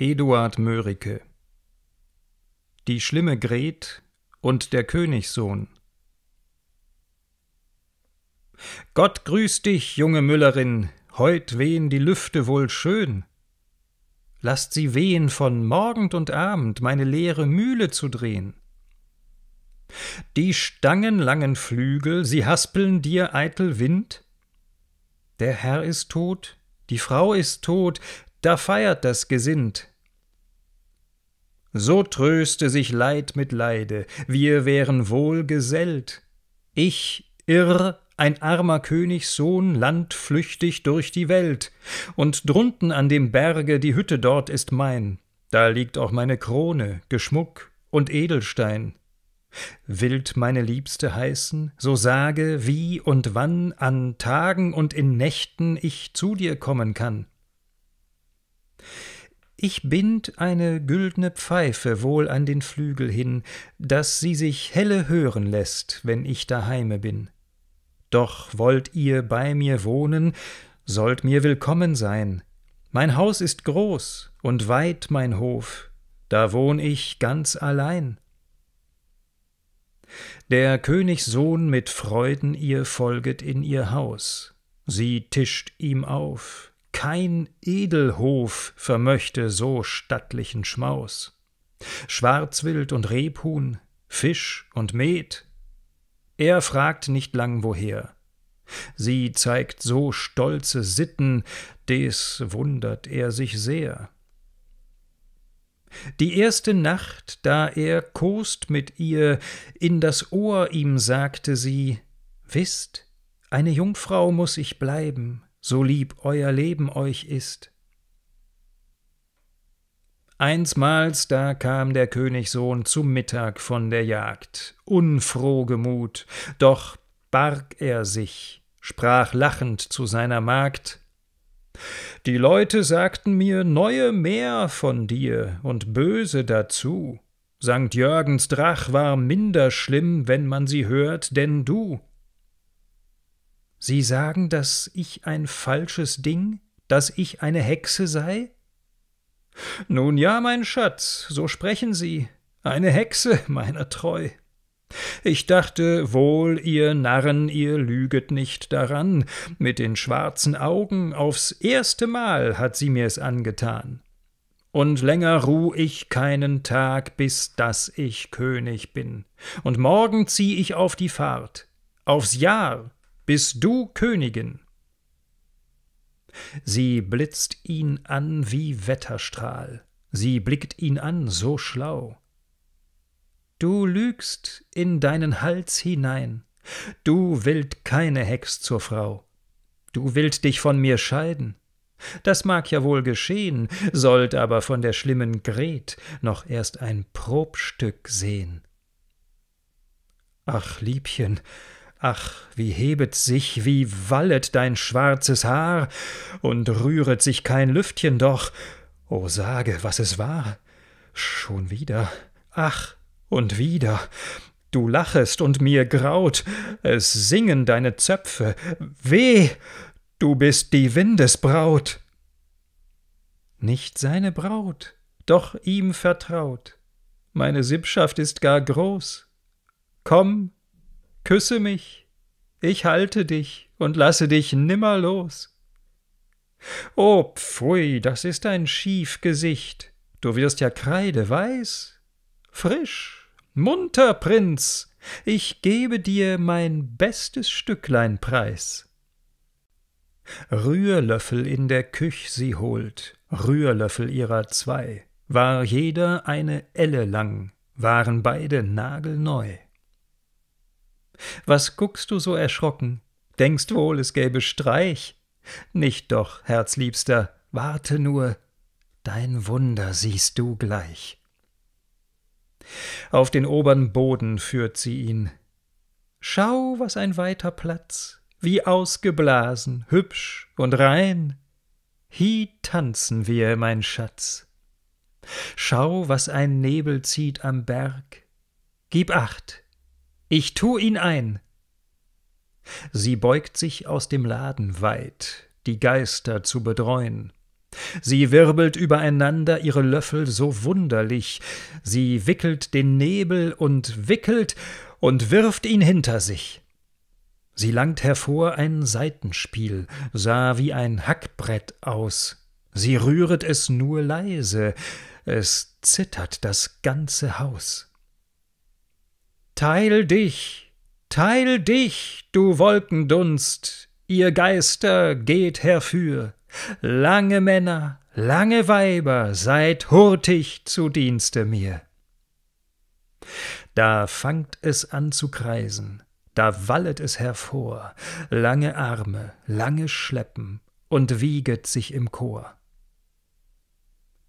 Eduard Mörike Die schlimme Gret und der Königssohn Gott grüß dich, junge Müllerin, heut wehen die Lüfte wohl schön. Lasst sie wehen von Morgend und Abend, meine leere Mühle zu drehen. Die stangenlangen Flügel, sie haspeln dir eitel Wind. Der Herr ist tot, die Frau ist tot, da feiert das Gesind. So tröste sich Leid mit Leide, wir wären wohl gesellt. Ich, irr, ein armer Königssohn, landflüchtig durch die Welt, und drunten an dem Berge die Hütte dort ist mein, da liegt auch meine Krone, Geschmuck und Edelstein. Wild meine Liebste heißen, so sage, wie und wann an Tagen und in Nächten ich zu dir kommen kann. Ich bind eine güldne Pfeife wohl an den Flügel hin, daß sie sich helle hören lässt, wenn ich daheime bin. Doch wollt ihr bei mir wohnen, sollt mir willkommen sein. Mein Haus ist groß und weit mein Hof, da wohn ich ganz allein. Der Königssohn mit Freuden ihr folget in ihr Haus, sie tischt ihm auf, kein Edelhof vermöchte so stattlichen Schmaus. Schwarzwild und Rebhuhn, Fisch und Met. Er fragt nicht lang woher. Sie zeigt so stolze Sitten, des wundert er sich sehr. Die erste Nacht, da er kost mit ihr, in das Ohr ihm sagte sie: Wisst, eine Jungfrau muß ich bleiben, so lieb euer Leben euch ist. Einsmals da kam der Königssohn zu Mittag von der Jagd, unfroh gemut, doch barg er sich, sprach lachend zu seiner Magd Die Leute sagten mir neue mehr von dir und böse dazu. Sankt Jörgens Drach war minder schlimm, wenn man sie hört, denn du. Sie sagen, dass ich ein falsches Ding, dass ich eine Hexe sei? Nun ja, mein Schatz, so sprechen Sie. Eine Hexe, meiner treu. Ich dachte wohl, ihr Narren, ihr lüget nicht daran. Mit den schwarzen Augen aufs erste Mal hat sie mir's angetan. Und länger ruh ich keinen Tag, bis daß ich König bin. Und morgen zieh ich auf die Fahrt, aufs Jahr, bist du Königin? Sie blitzt ihn an wie Wetterstrahl, sie blickt ihn an so schlau. Du lügst in deinen Hals hinein, du willst keine Hex zur Frau, du willst dich von mir scheiden. Das mag ja wohl geschehen, sollt aber von der schlimmen Gret noch erst ein Probstück sehen. Ach, Liebchen, Ach, wie hebet sich, wie wallet dein schwarzes Haar, und rühret sich kein Lüftchen doch. O oh, sage, was es war. Schon wieder, ach, und wieder. Du lachest und mir graut, es singen deine Zöpfe. Weh, du bist die Windesbraut. Nicht seine Braut, doch ihm vertraut. Meine Sippschaft ist gar groß. Komm, Küsse mich, ich halte dich und lasse dich nimmer los. Oh, pfui, das ist ein schief Gesicht, du wirst ja kreideweiß. Frisch, munter Prinz, ich gebe dir mein bestes Stücklein preis. Rührlöffel in der Küch sie holt, Rührlöffel ihrer zwei, war jeder eine Elle lang, waren beide nagelneu. Was guckst du so erschrocken? Denkst wohl, es gäbe Streich? Nicht doch, Herzliebster, warte nur, dein Wunder siehst du gleich. Auf den obern Boden führt sie ihn. Schau, was ein weiter Platz, wie ausgeblasen, hübsch und rein. Hie tanzen wir, mein Schatz. Schau, was ein Nebel zieht am Berg. Gib acht, ich tu ihn ein. Sie beugt sich aus dem Laden weit, die Geister zu bedreuen. Sie wirbelt übereinander ihre Löffel so wunderlich, sie wickelt den Nebel und wickelt und wirft ihn hinter sich. Sie langt hervor ein Seitenspiel, sah wie ein Hackbrett aus. Sie rühret es nur leise, es zittert das ganze Haus. Teil dich, teil dich, du Wolkendunst, ihr Geister geht herfür. Lange Männer, lange Weiber, seid hurtig zu Dienste mir. Da fangt es an zu kreisen, da wallet es hervor, lange Arme, lange Schleppen und wieget sich im Chor.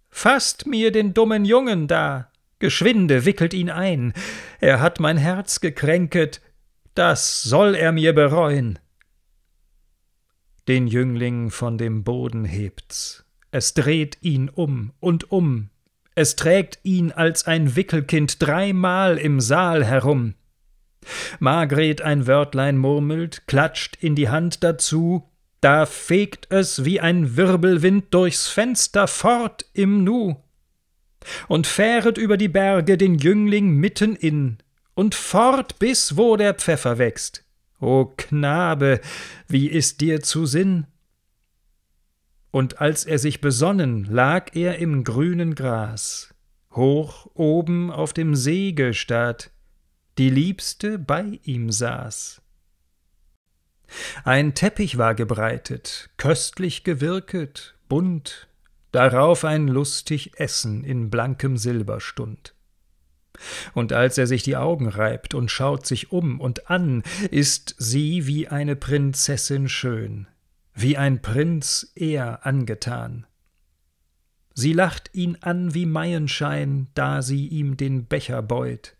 Fasst mir den dummen Jungen da, Geschwinde wickelt ihn ein. Er hat mein Herz gekränket, das soll er mir bereuen. Den Jüngling von dem Boden hebt's. Es dreht ihn um und um. Es trägt ihn als ein Wickelkind dreimal im Saal herum. Margret ein Wörtlein murmelt, klatscht in die Hand dazu, da fegt es wie ein Wirbelwind durchs Fenster fort im Nu und fähret über die Berge den Jüngling mitten in und fort bis wo der Pfeffer wächst. O Knabe, wie ist dir zu Sinn? Und als er sich besonnen, lag er im grünen Gras, hoch oben auf dem Segelstaat, die Liebste bei ihm saß. Ein Teppich war gebreitet, köstlich gewirket, bunt, darauf ein lustig Essen in blankem Silber stund. Und als er sich die Augen reibt und schaut sich um und an, ist sie wie eine Prinzessin schön, wie ein Prinz er angetan. Sie lacht ihn an wie Maienschein, da sie ihm den Becher beut.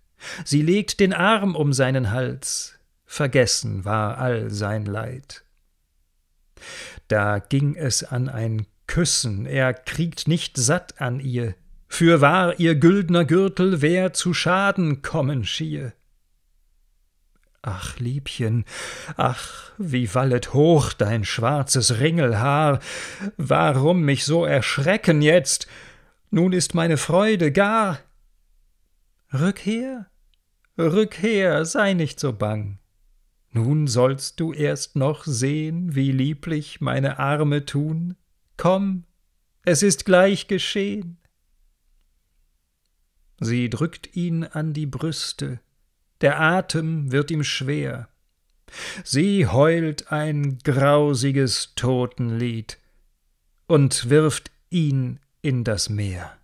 Sie legt den Arm um seinen Hals, vergessen war all sein Leid. Da ging es an ein küssen, er kriegt nicht satt an ihr. Fürwahr ihr güldner Gürtel wär zu Schaden kommen schier. Ach, Liebchen, ach, wie wallet hoch dein schwarzes Ringelhaar, warum mich so erschrecken jetzt? Nun ist meine Freude gar. Rück her, rück her, sei nicht so bang. Nun sollst du erst noch sehen, wie lieblich meine Arme tun. Komm, es ist gleich geschehen. Sie drückt ihn an die Brüste, der Atem wird ihm schwer. Sie heult ein grausiges Totenlied und wirft ihn in das Meer.